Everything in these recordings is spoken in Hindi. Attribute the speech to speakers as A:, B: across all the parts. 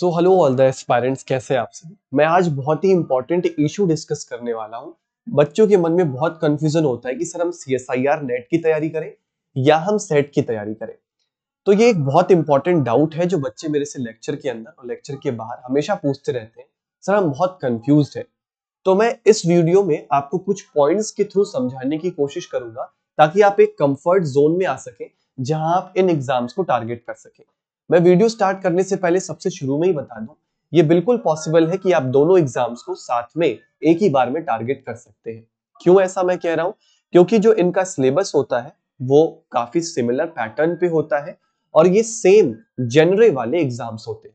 A: so hello all the aspirants कैसे आप सब मैं आज बहुत ही इंपॉर्टेंट इशू डिस्कस करने वाला हूँ बच्चों के मन में बहुत कंफ्यूजन होता है कि सर हम C S I R NET की तैयारी करें या हम सेट की तैयारी करें तो ये एक बहुत इंपॉर्टेंट डाउट है जो बच्चे मेरे से लेक्चर के अंदर और लेक्चर के बाहर हमेशा पूछते रहते हैं सर हम बहुत कंफ्यूज है तो मैं इस वीडियो में आपको कुछ पॉइंट्स के थ्रू समझाने की कोशिश करूंगा ताकि आप एक कंफर्ट जोन में आ सके जहां आप इन एग्जाम्स को टारगेट कर सके मैं वीडियो स्टार्ट करने से पहले सबसे शुरू में ही बता दूं ये बिल्कुल पॉसिबल है कि आप दोनों एग्जाम्स को साथ में एक ही बार में टारगेट कर सकते हैं क्यों ऐसा मैं कह रहा हूं क्योंकि जो इनका सिलेबस होता है वो काफी सिमिलर पैटर्न पे होता है और ये सेम जनरे वाले एग्जाम्स होते हैं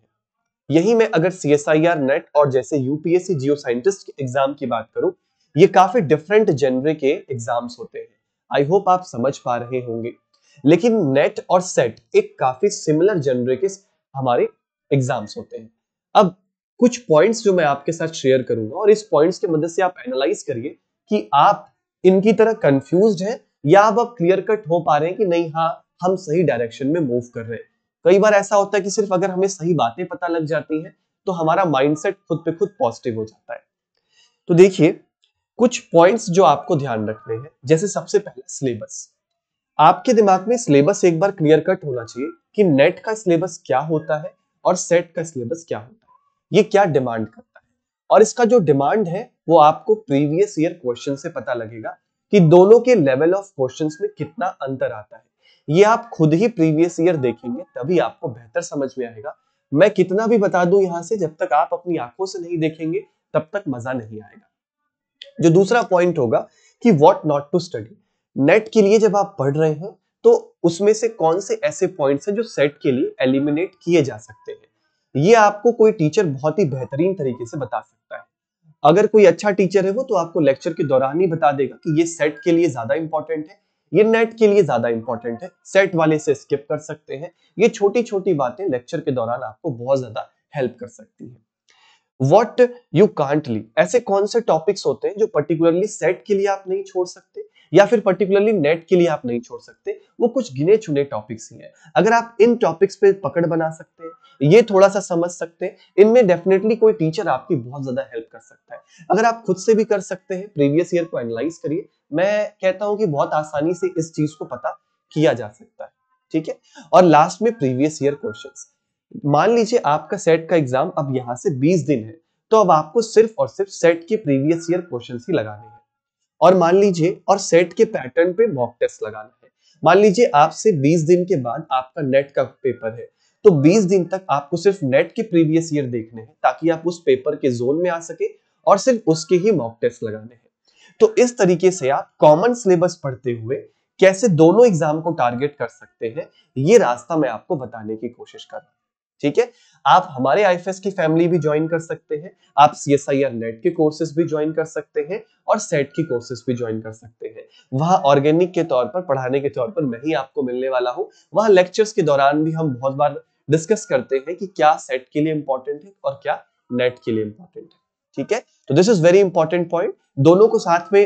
A: यही मैं अगर C S I R NET और जैसे यूपीएससी जियो साइंटिस्ट एग्जाम की बात करूं ये काफी डिफरेंट जनरे के एग्जाम्स होते हैं आई होप आप समझ पा रहे होंगे लेकिन नेट और सेट एक काफी सिमिलर जनरे के हमारे एग्जाम्स होते हैं अब कुछ पॉइंट्स जो मैं आपके साथ शेयर करूंगा और इस पॉइंट्स के मदद से आप एनालाइज करिए कि आप इनकी तरह कंफ्यूज हैं या अब आप क्लियर कट हो पा रहे हैं कि नहीं हाँ हम सही डायरेक्शन में मूव कर रहे हैं कई बार ऐसा होता है कि सिर्फ अगर हमें सही बातें पता लग जाती हैं तो हमारा माइंडसेट खुद पे खुद पॉजिटिव हो जाता है तो देखिए कुछ पॉइंट्स जो आपको ध्यान रखने हैं जैसे सबसे पहले सिलेबस आपके दिमाग में सिलेबस एक बार क्लियर कट होना चाहिए कि नेट का सिलेबस क्या होता है और सेट का सिलेबस क्या होता है ये क्या डिमांड करता है और इसका जो डिमांड है वो आपको प्रीवियस ईयर क्वेश्चन से पता लगेगा कि दोनों के लेवल ऑफ क्वेश्चन में कितना अंतर आता है ये आप खुद ही प्रीवियस ईयर देखेंगे तभी आपको बेहतर समझ में आएगा मैं कितना भी बता दूं यहाँ से जब तक आप अपनी आंखों से नहीं देखेंगे तब तक मजा नहीं आएगा जो दूसरा पॉइंट होगा कि what not to study NET के लिए जब आप पढ़ रहे हैं तो उसमें से कौन से ऐसे पॉइंट्स हैं जो सेट के लिए एलिमिनेट किए जा सकते हैं ये आपको कोई टीचर बहुत ही बेहतरीन तरीके से बता सकता है अगर कोई अच्छा टीचर है वो तो आपको लेक्चर के दौरान ही बता देगा कि ये सेट के लिए ज्यादा इंपॉर्टेंट है ये नेट के लिए ज्यादा इंपॉर्टेंट है सेट वाले से स्किप कर सकते हैं ये छोटी छोटी बातें लेक्चर के दौरान आपको बहुत ज्यादा हेल्प कर सकती है वॉट यू कांटली ऐसे कौन से टॉपिक्स होते हैं जो पर्टिकुलरली सेट के लिए आप नहीं छोड़ सकते या फिर पर्टिकुलरली नेट के लिए आप नहीं छोड़ सकते वो कुछ गिने चुने टॉपिक्स ही हैं अगर आप इन टॉपिक्स पे पकड़ बना सकते हैं ये थोड़ा सा समझ सकते हैं इनमें डेफिनेटली कोई टीचर आपकी बहुत ज्यादा हेल्प कर सकता है अगर आप खुद से भी कर सकते हैं प्रीवियस ईयर को एनालाइज करिए मैं कहता हूँ कि बहुत आसानी से इस चीज को पता किया जा सकता है ठीक है और लास्ट में प्रीवियस ईयर क्वेश्चन मान लीजिए आपका सेट का एग्जाम अब यहाँ से 20 दिन है तो अब आपको सिर्फ और सिर्फ सेट के प्रीवियस ईयर क्वेश्चन ही लगाने हैं और मान लीजिए और सेट के पैटर्न पे मॉक टेस्ट लगाना है मान लीजिए आपसे 20 दिन के बाद आपका नेट का पेपर है तो 20 दिन तक आपको सिर्फ नेट के प्रीवियस ईयर देखने हैं ताकि आप उस पेपर के जोन में आ सके और सिर्फ उसके ही मॉक टेस्ट लगाने हैं तो इस तरीके से आप कॉमन सिलेबस पढ़ते हुए कैसे दोनों एग्जाम को टारगेट कर सकते हैं ये रास्ता मैं आपको बताने की कोशिश कर रहा हूँ ठीक है आप हमारे आई की फैमिली भी ज्वाइन कर सकते हैं आप C S I R NET के कोर्सेज भी ज्वाइन कर सकते हैं और सेट की कोर्सेज भी ज्वाइन कर सकते हैं वहां ऑर्गेनिक के तौर पर पढ़ाने के तौर पर मैं ही आपको मिलने वाला हूँ वहां लेक्चर्स के दौरान भी हम बहुत बार डिस्कस करते हैं कि क्या सेट के लिए इंपॉर्टेंट है और क्या नेट के लिए इंपॉर्टेंट है ठीक है तो this is very important point दोनों को साथ में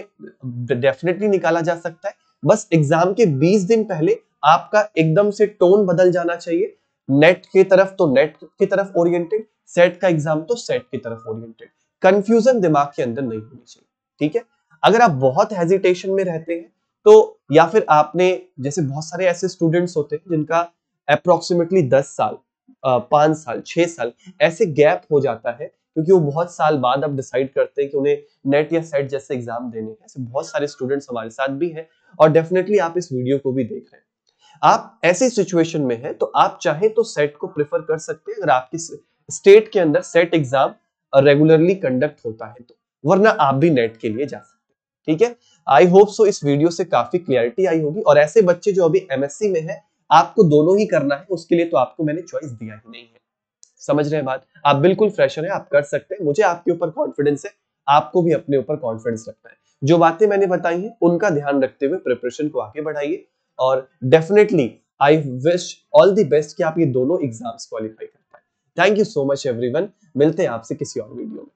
A: डेफिनेटली निकाला जा सकता है बस एग्जाम के 20 दिन पहले आपका एकदम से टोन बदल जाना चाहिए नेट की तरफ तो नेट की तरफ ओरिएंटेड सेट का एग्जाम तो सेट की तरफ ओरिएंटेड कंफ्यूजन दिमाग के अंदर नहीं होनी चाहिए ठीक है अगर आप बहुत हेजिटेशन में रहते हैं तो या फिर आपने जैसे बहुत सारे ऐसे स्टूडेंट्स होते हैं जिनका अप्रोक्सीमेटली दस साल पांच साल छह साल ऐसे गैप हो जाता है क्योंकि वो बहुत साल बाद अब डिसाइड करते हैं कि उन्हें नेट या सेट जैसे एग्जाम देने हैं ऐसे बहुत सारे स्टूडेंट्स हमारे साथ भी हैं और डेफिनेटली आप इस वीडियो को भी देख रहे हैं आप ऐसी सिचुएशन में हैं तो आप चाहें तो सेट को प्रेफर कर सकते हैं अगर आपकी स्टेट के अंदर सेट एग्जाम रेगुलरली कंडक्ट होता है तो वरना आप भी नेट के लिए जा सकते हैं ठीक है आई होप सो इस वीडियो से काफी क्लियरिटी आई होगी और ऐसे बच्चे जो अभी एमएससी में है आपको दोनों ही करना है उसके लिए तो आपको मैंने चॉइस दिया ही नहीं है समझ रहे हैं बात आप बिल्कुल फ्रेशर हैं आप कर सकते हैं मुझे आपके ऊपर कॉन्फिडेंस है आपको भी अपने ऊपर कॉन्फिडेंस रखना है जो बातें मैंने बताई हैं उनका ध्यान रखते हुए प्रिपरेशन को आगे बढ़ाइए और definitely I wish all the best कि आप ये दोनों एग्जाम्स क्वालिफाई कर पाए thank you so much everyone मिलते हैं आपसे किसी और वीडियो में